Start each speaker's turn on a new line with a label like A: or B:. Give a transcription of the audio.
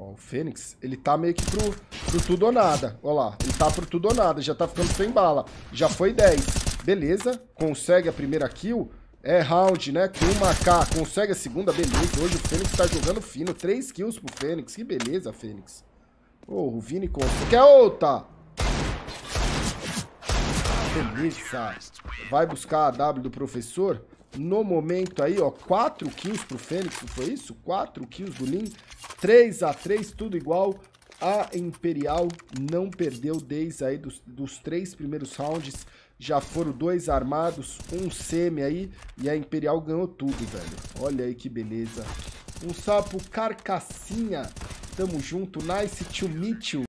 A: Ó, o Fênix, ele tá meio que pro, pro tudo ou nada. Ó lá, ele tá pro tudo ou nada, já tá ficando sem bala. Já foi 10. Beleza, consegue a primeira kill. É round, né? Com uma K, consegue a segunda, beleza. Hoje o Fênix tá jogando fino. 3 kills pro Fênix, que beleza, Fênix. Ô, oh, o Vini conta. quer outra? Beleza. Vai buscar a W do professor. No momento aí, ó, 4 kills pro Fênix, foi isso? 4 kills do Lin, 3 a 3 tudo igual. A Imperial não perdeu desde aí dos, dos três primeiros rounds. Já foram dois armados, um semi aí. E a Imperial ganhou tudo, velho. Olha aí que beleza. Um sapo carcassinha. Tamo junto. Nice to meet you.